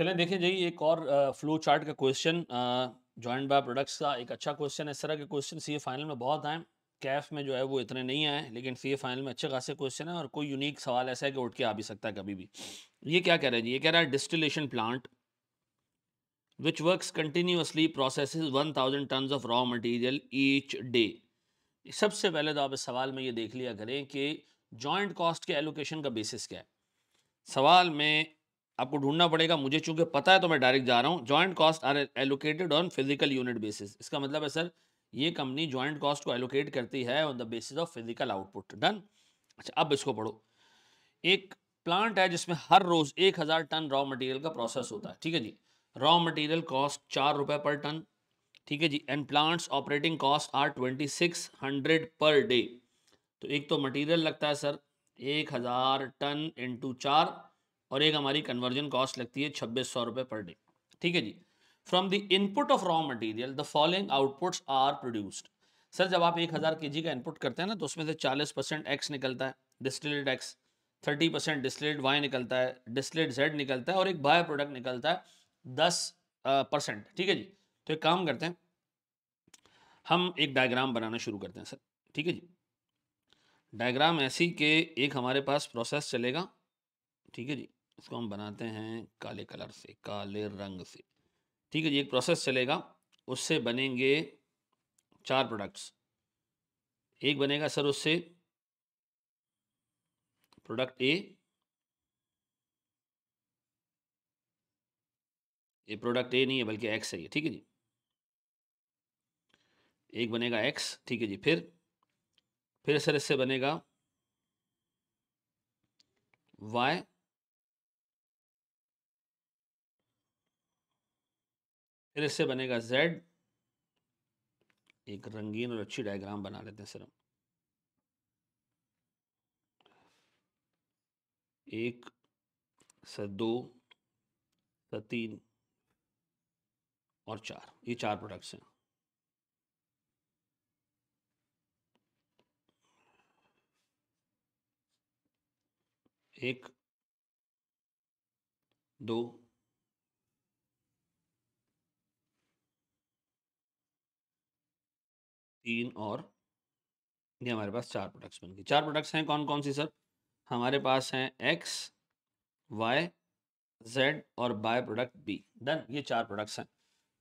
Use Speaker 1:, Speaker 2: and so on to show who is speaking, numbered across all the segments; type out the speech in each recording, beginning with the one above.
Speaker 1: चलें देखें जी एक और फ्लो चार्ट का क्वेश्चन ज्वाइंट बाय प्रोडक्ट्स का एक अच्छा क्वेश्चन है इस तरह के क्वेश्चन सी फाइनल में बहुत आए कैफ में जो है वो इतने नहीं आए लेकिन सी फाइनल में अच्छे खासे क्वेश्चन है और कोई यूनिक सवाल ऐसा है कि उठ के आ भी सकता है कभी भी ये क्या कह रहे हैं जी ये कह रहा है distillation plant which work continuously process one thousand ton of raw material each day सबसे पहले तो आप इस सवाल में ये देख लिया करें कि जॉइंट कॉस्ट के एलोकेशन का बेसिस क्या है सवाल में आपको ढूंढना पड़ेगा मुझे चूंकि पता है तो मैं डायरेक्ट जा रहा हूँ joint cost are allocated on physical unit basis इसका मतलब है सर ये कंपनी ज्वाइंट कॉस्ट को एलोकेट करती है on the basis of physical output done अच्छा अब इसको पढ़ो एक प्लांट है जिसमें हर रोज एक हज़ार टन रॉ मटेरियल का प्रोसेस होता है ठीक है जी रॉ मटेरियल कॉस्ट चार रुपये पर टन ठीक है जी and plants operating cost are twenty six hundred per day तो एक तो मटेरियल लगता है सर एक हज़ार टन इंटू चार और एक हमारी कन्वर्जन कॉस्ट लगती है छब्बीस सौ रुपये पर डे ठीक है जी from the input of raw material the following outputs are produced sir जब आप एक हज़ार के जी का इनपुट करते हैं ना तो उसमें से चालीस परसेंट एक्स निकलता है distilled X thirty percent distilled Y निकलता है डिस्टिलेड जेड निकलता है और एक बाय प्रोडक्ट निकलता है दस परसेंट ठीक है जी तो एक काम करते हैं हम एक डायग्राम बनाना शुरू करते हैं सर ठीक है जी डायग्राम ऐसी कि एक हमारे पास प्रोसेस चलेगा ठीक है जी उसको हम बनाते हैं काले कलर से काले रंग से ठीक है जी एक प्रोसेस चलेगा उससे बनेंगे चार प्रोडक्ट्स एक बनेगा सर उससे प्रोडक्ट ए ये प्रोडक्ट ए नहीं है बल्कि एक्स है ये ठीक है जी एक बनेगा एक्स ठीक है जी फिर फिर सर इससे बनेगा वाई फिर इससे बनेगा जेड एक रंगीन और अच्छी डायग्राम बना लेते हैं सर हम एक सर दो सर तीन और चार ये चार प्रोडक्ट्स हैं एक दो तीन और ये हमारे पास चार प्रोडक्ट्स बन गए चार प्रोडक्ट्स हैं कौन कौन सी सर हमारे पास हैं एक्स वाई जेड और बाय प्रोडक्ट बी डन ये चार प्रोडक्ट्स हैं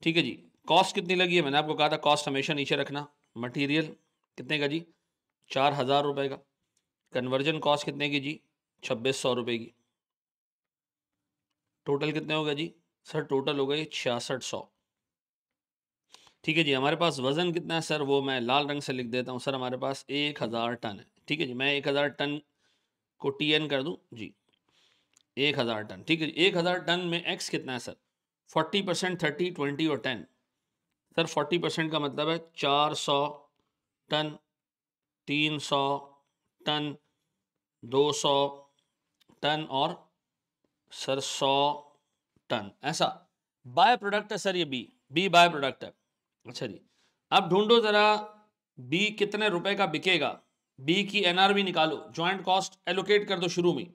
Speaker 1: ठीक है जी कॉस्ट कितनी लगी है मैंने आपको कहा था कॉस्ट हमेशा नीचे रखना मटेरियल कितने का जी चार हज़ार रुपये का कन्वर्जन कॉस्ट कितने की जी छब्बीस सौ रुपये की टोटल कितने हो गए जी सर टोटल हो गए छियासठ सौ ठीक है जी हमारे पास वज़न कितना है सर वो मैं लाल रंग से लिख देता हूँ सर हमारे पास एक हज़ार टन है ठीक है जी मैं एक हज़ार टन को टी एन कर दूँ जी एक हज़ार टन ठीक है जी एक हज़ार टन में एक्स कितना है sir forty percent thirty twenty और टेन सर फोर्टी परसेंट का मतलब है चार सौ टन तीन सौ टन दो सौ टन और सर सौ टन ऐसा बाय प्रोडक्ट है सर ये बी बी बाय प्रोडक्ट है अच्छा जी अब ढूंढो ज़रा बी कितने रुपए का बिकेगा बी की एनआरवी निकालो ज्वाइंट कॉस्ट एलोकेट कर दो शुरू में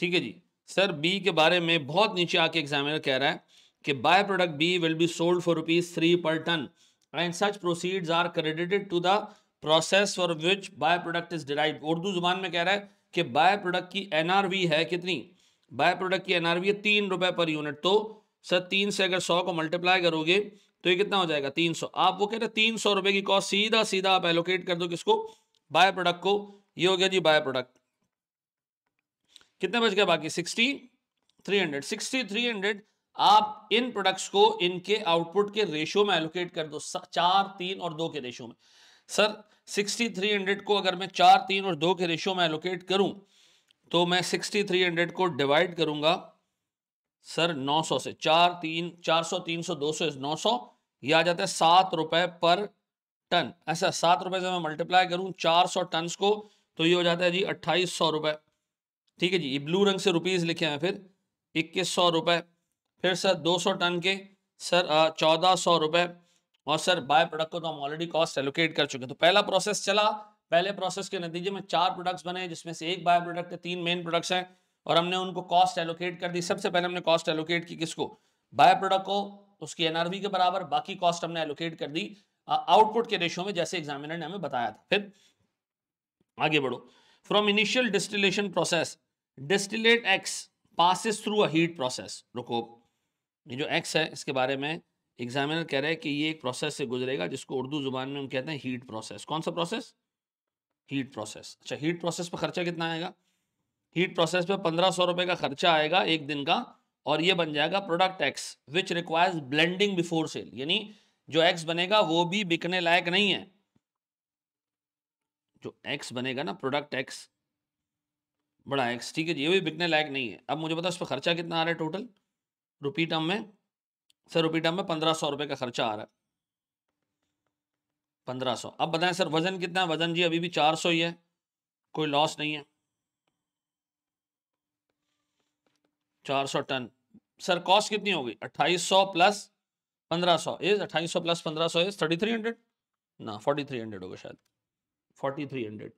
Speaker 1: ठीक है जी सर बी के बारे में बहुत नीचे आके एग्जामिनर कह रहा है कि by product B will be sold for rupees three per ton and such proceeds are credited to the process for which by product is derive Urdu जुबान में कह रहा है कि बाय प्रोडक्ट की एनआरवी है कितनी बाय प्रोडक्ट की एनआरवी है तीन रुपए पर यूनिट तो सर तीन से अगर सौ को मल्टीप्लाई करोगे तो ये कितना हो जाएगा तीन सौ आप वो कह रहे तीन सौ रुपए की कॉस्ट सीधा सीधा आप एलोकेट कर दो किसको बाय प्रोडक्ट को ये हो गया जी बाय प्रोडक्ट कितने बच गया बाकी sixty three hundred sixty three hundred आप इन प्रोडक्ट्स को इनके आउटपुट के रेशियो में एलोकेट कर दो चार तीन और दो के रेशियो में सर सिक्सटी थ्री हंड्रेड को अगर मैं चार तीन और दो के रेशियो में एलोकेट करूं तो मैं सिक्सटी थ्री हंड्रेड को डिवाइड करूंगा सर नौ सौ से चार तीन चार सौ तीन सौ दो सौ नौ सौ ये आ जाता है सात रुपए पर टन ऐसा सात रुपए से मैं मल्टीप्लाई करूं चार सौ टन को तो ये हो जाता है जी अट्ठाईस सौ रुपए ठीक है जी ये ब्लू रंग से रुपीज लिखे हैं फिर इक्कीस सौ रुपए फिर सर दो सौ टन के सर चौदह सौ रुपए और सर बाय प्रोडक्ट को तो हम ऑलरेडी कॉस्ट एलोकेट कर चुके तो पहला प्रोसेस चला पहले प्रोसेस के नतीजे में चार प्रोडक्ट्स बने जिसमें से एक बाय प्रोडक्ट तीन मेन प्रोडक्ट्स हैं और हमने उनको कॉस्ट एलोकेट कर दी सबसे पहले हमने कॉस्ट एलोकेट की किसको बाय प्रोडक्ट को उसकी एनआरवी के बराबर बाकी कॉस्ट हमने एलोकेट कर दी आउटपुट के रेशो में जैसे एग्जामिनर ने हमें बताया था फिर आगे बढ़ो from initial distillation process distillate X passes through a heat process रुको ये जो एक्स है इसके बारे में एग्जामिनर कह रहे हैं कि ये एक प्रोसेस से गुजरेगा जिसको उर्दू जुबान में हम कहते हैं हीट प्रोसेस कौन सा प्रोसेस हीट प्रोसेस अच्छा हीट प्रोसेस पर खर्चा कितना आएगा हीट प्रोसेस पे पंद्रह सौ रुपये का खर्चा आएगा एक दिन का और ये बन जाएगा product X which requires blending before sale यानी जो एक्स बनेगा वो भी बिकने लायक नहीं है जो एक्स बनेगा ना प्रोडक्ट एक्स बड़ा एक्स ठीक है ये भी बिकने लायक नहीं है अब मुझे बताओ उस पर खर्चा कितना आ रहा है टोटल रुपी टर्म में सर रुपी टर्म में पंद्रह सौ रुपये का खर्चा आ रहा है पंद्रह सौ अब बताएं सर वज़न कितना है वज़न जी अभी भी चार सौ ही है कोई लॉस नहीं है चार सौ टन सर कॉस्ट कितनी होगी अट्ठाईस सौ प्लस पंद्रह सौ इज अट्ठाईस सौ प्लस पंद्रह सौ इज थर्टी थ्री हंड्रेड ना फोर्टी थ्री हंड्रेड होगा शायद फोर्टी थ्री हंड्रेड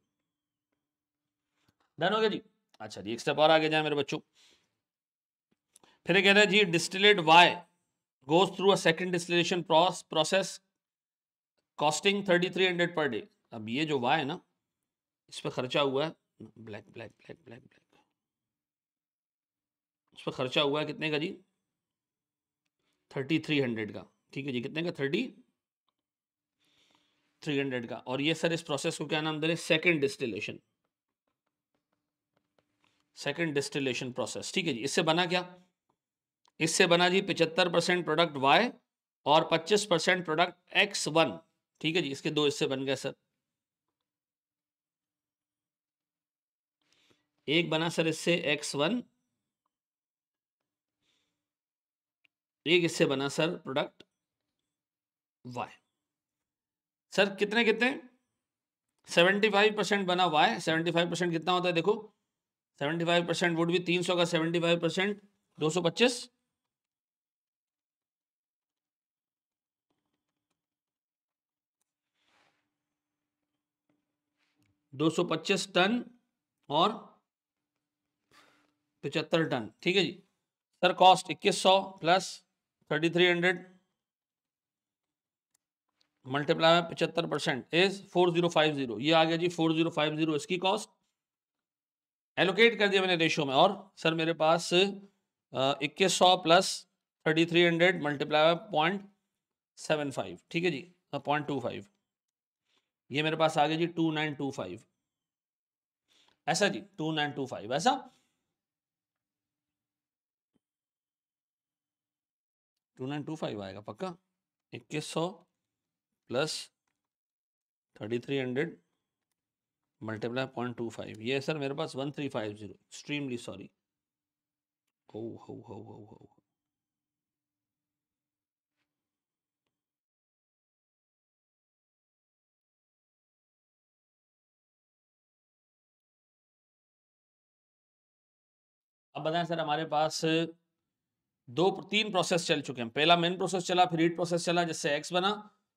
Speaker 1: डन हो गया जी अच्छा जी एक स्टेप और आगे जाए मेरे बच्चों फिर कह रहे हैं जी distillate Y goes through a second distillation process costing thirty three hundred per day अब ये जो वाई है ना इस पर खर्चा हुआ है black black black black black उस पर खर्चा हुआ है कितने का जी थर्टी थ्री हंड्रेड का ठीक है जी कितने का थर्टी थ्री हंड्रेड का और ये सर इस प्रोसेस को क्या नाम दे रहे second distillation second distillation process ठीक है जी इससे बना क्या इससे बना जी पिचहत्तर परसेंट प्रोडक्ट वाई और पच्चीस परसेंट प्रोडक्ट एक्स वन ठीक है जी इसके दो हिस्से बन गए सर एक बना सर इससे एक्स वन तो ये किससे बना सर प्रोडक्ट वाई सर कितने कितने सेवेंटी फाइव परसेंट बना वाई सेवेंटी फाइव परसेंट कितना होता है देखो सेवेंटी फाइव परसेंट वुड भी तीन सौ का सेवेंटी फाइव परसेंट दो सौ पच्चीस दो सौ पच्चीस टन और पचहत्तर टन ठीक है जी सर कॉस्ट इक्कीस सौ plus thirty three hundred multiply में पचहत्तर percent is four zero five zero ये आ गया जी फोर जीरो फाइव जीरो इसकी कॉस्ट एलोकेट कर दिया मैंने रेशो में और सर मेरे पास इक्कीस सौ plus thirty three hundred multiply में पॉइंट सेवन फाइव ठीक है जी पॉइंट टू फाइव ये मेरे पास आ गया जी टू नाइन टू फाइव ऐसा जी टू नाइन टू फाइव ऐसा टू नाइन टू फाइव आएगा पक्का इक्कीस सौ plus thirty three hundred multiply point two five ये सर मेरे पास one three five zero extremely sorry हो हो हो हो हो अब बताएं सर हमारे पास दो तीन प्रोसेस चल चुके हैं पहला मेन प्रोसेस चला फिर रीड प्रोसेस चला जिससे एक्स बना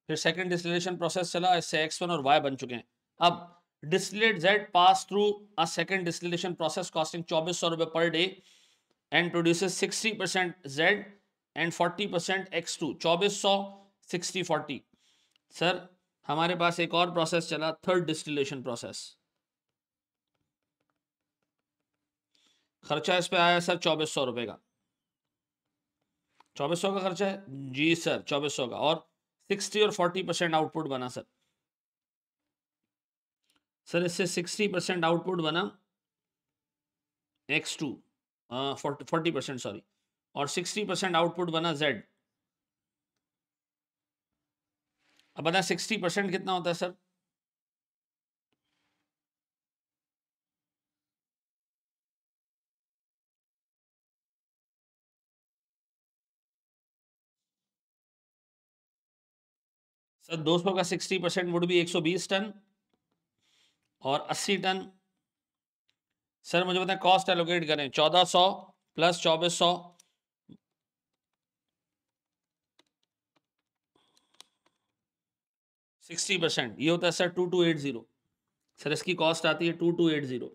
Speaker 1: फिर सेकंड डिस्टिलेशन प्रोसेस चला इससे एक्स वन और वाई बन चुके हैं अब distillate Z pass through a second distillation process costing चौबीस सौ रुपये per day and produce sixty percent Z and forty percent X two चौबीस सौ सिक्सटी फोर्टी सर हमारे पास एक और प्रोसेस चला थर्ड डिस्टिलेशन प्रोसेस खर्चा इस पे आया सर चौबीस सौ रुपये का चौबीस सौ का खर्चा है जी सर चौबीस सौ का और सिक्सटी और फोर्टी परसेंट आउटपुट बना सर सर इससे सिक्सटी परसेंट आउटपुट बना एक्स टू हाँ, फोर्टी परसेंट सॉरी और सिक्सटी परसेंट आउटपुट बना जेड अब बता सिक्सटी परसेंट कितना होता है सर सर 200 का 60 परसेंट वुड सौ 120 टन और 80 टन सर मुझे बताएं कॉस्ट एलोकेट करें 1400 प्लस 2400 60 परसेंट ये होता है sir two two eight zero sir इसकी कॉस्ट आती है टू टू एट ज़ीरो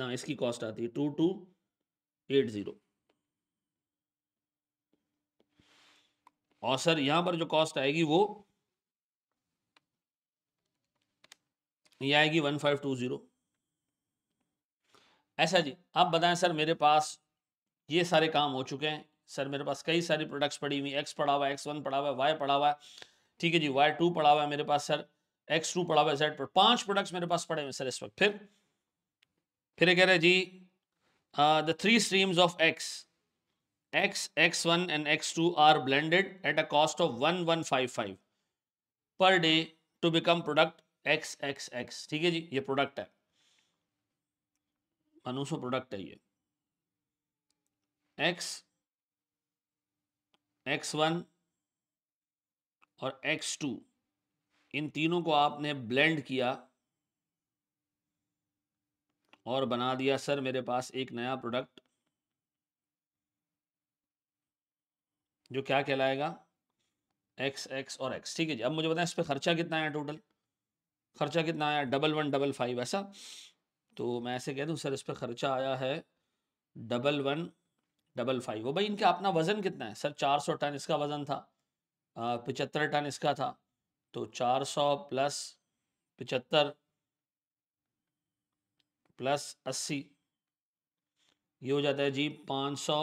Speaker 1: ना इसकी कॉस्ट आती है टू टू एट ज़ीरो और सर यहां पर जो कॉस्ट आएगी वो ये आएगी वन फाइव टू जीरो ऐसा जी आप बताएं सर मेरे पास ये सारे काम हो चुके हैं सर मेरे पास कई सारी प्रोडक्ट्स पड़ी हुई एक्स पड़ा हुआ है एक्स वन पड़ा हुआ है वाई पड़ा हुआ है ठीक है जी वाई टू पड़ा हुआ है मेरे पास सर एक्स टू पड़ा हुआ है जेड पर पांच प्रोडक्ट्स मेरे पास पड़े हुए सर इस वक्त फिर फिर कह रहे जी the three streams of X X X one and X two are blended at a cost of one one five five per day to become product X X X ठीक है जी ये प्रोडक्ट है अनुसो प्रोडक्ट है ये X X one और X two इन तीनों को आपने ब्लेंड किया और बना दिया सर मेरे पास एक नया प्रोडक्ट जो क्या कहलाएगा एक्स एक्स और एक्स ठीक है जी अब मुझे बताएं इस पर खर्चा कितना है टोटल खर्चा कितना आया डबल वन डबल फाइव ऐसा तो मैं ऐसे कह दूँ सर इस पर खर्चा आया है डबल वन डबल फाइव वो भाई इनका अपना वज़न कितना है सर चार सौ टन इसका वज़न था पचहत्तर टन इसका था तो चार सौ प्लस पचहत्तर प्लस अस्सी ये हो जाता है जी पाँच सौ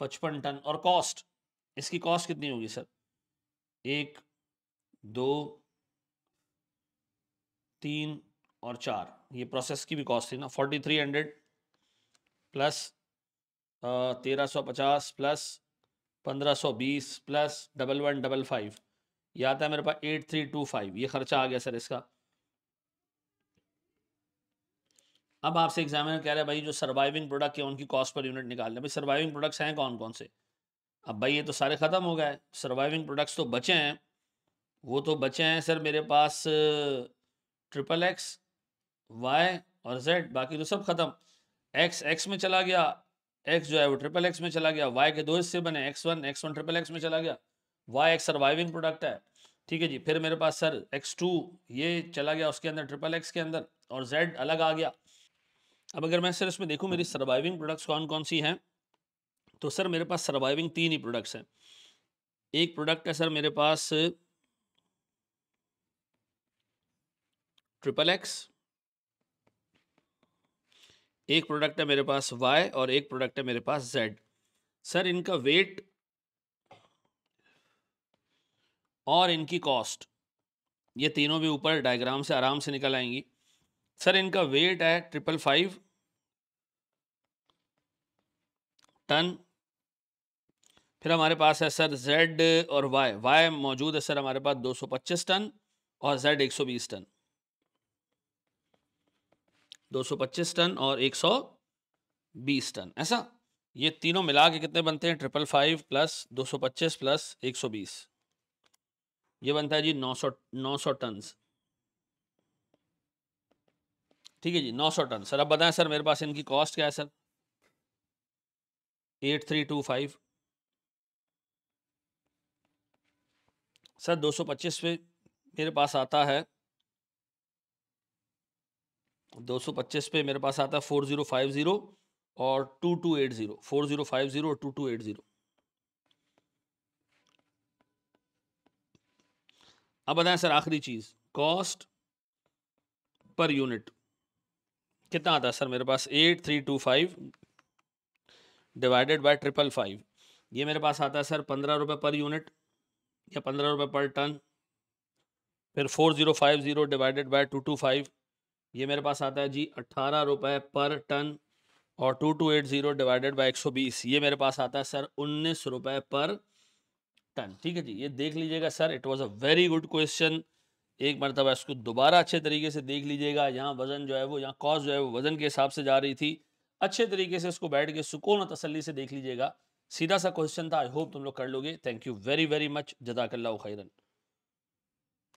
Speaker 1: पचपन टन और कॉस्ट इसकी कॉस्ट कितनी होगी सर एक दो तीन और चार ये प्रोसेस की भी कॉस्ट थी ना फोर्टी थ्री हंड्रेड प्लस तेरह सौ पचास प्लस पंद्रह सौ बीस plus double one double five ये आता है मेरे पास एट थ्री टू फाइव ये खर्चा आ गया सर इसका अब आपसे एग्जामिनर कह रहे हैं भाई जो सर्वाइविंग प्रोडक्ट है उनकी कॉस्ट पर यूनिट निकाल लें भाई सर्वाइविंग प्रोडक्ट्स हैं कौन कौन से अब भाई ये तो सारे ख़त्म हो गए सर्वाइविंग प्रोडक्ट्स तो बचे हैं वो तो बचे हैं सर मेरे पास ट्रिपल एक्स वाई और जेड बाकी तो सब ख़त्म एक्स एक्स में चला गया एक्स जो है वो ट्रिपल एक्स में चला गया वाई के दो हिस्से बने X one X one triple X में चला गया वाई एक सर्वाइविंग प्रोडक्ट है ठीक है जी फिर मेरे पास सर एक्स टू ये चला गया उसके अंदर ट्रिपल एक्स के अंदर और जेड अलग आ गया अब अगर मैं सर इसमें देखूँ मेरी सर्वाइविंग प्रोडक्ट्स कौन कौन सी हैं तो सर मेरे पास सर्वाइविंग तीन ही प्रोडक्ट्स हैं एक प्रोडक्ट है सर मेरे पास ट्रिपल एक्स एक प्रोडक्ट है मेरे पास वाई और एक प्रोडक्ट है मेरे पास जेड सर इनका वेट और इनकी कॉस्ट ये तीनों भी ऊपर डायग्राम से आराम से निकल आएंगी सर इनका वेट है ट्रिपल फाइव टन फिर हमारे पास है सर जेड और वाई वाई मौजूद है सर हमारे पास 225 टन और जेड 120 टन 225 टन और 120 टन ऐसा ये तीनों मिला के कितने बनते हैं ट्रिपल फाइव प्लस दो सौ पच्चीस प्लस एक सौ बीस ये बनता है जी नौ सौ नौ सौ टन ठीक है जी नौ सौ टन सर अब बताएं सर मेरे पास इनकी कॉस्ट क्या है sir eight three two five sir दो सौ पच्चीस पे मेरे पास आता है दो सौ पच्चीस पे मेरे पास आता है फोर ज़ीरो फाइव ज़ीरो और two two eight zero four zero five zero और टू टू एट ज़ीरो अब बताएं सर आखिरी चीज़ कॉस्ट पर यूनिट कितना आता है सर मेरे पास eight three two five divided by triple five ये मेरे पास आता है सर पंद्रह रुपये पर यूनिट या पंद्रह रुपये पर टन फिर four zero five zero divided by two two five ये मेरे पास आता है जी अट्ठारह रुपये पर टन और two two eight zero divided by एक सौ बीस ये मेरे पास आता है सर उन्नीस रुपये पर टन ठीक है जी ये देख लीजिएगा sir it was a very good question एक मरतबा इसको दोबारा अच्छे तरीके से देख लीजिएगा यहाँ वज़न जो है वो यहाँ कॉस्ट जो है वो वज़न के हिसाब से जा रही थी अच्छे तरीके से इसको बैठ के सुकून और तसली से देख लीजिएगा सीधा सा क्वेश्चन था आई होप तुम लोग कर लोगे thank you very very much जदाकल्ला खैरन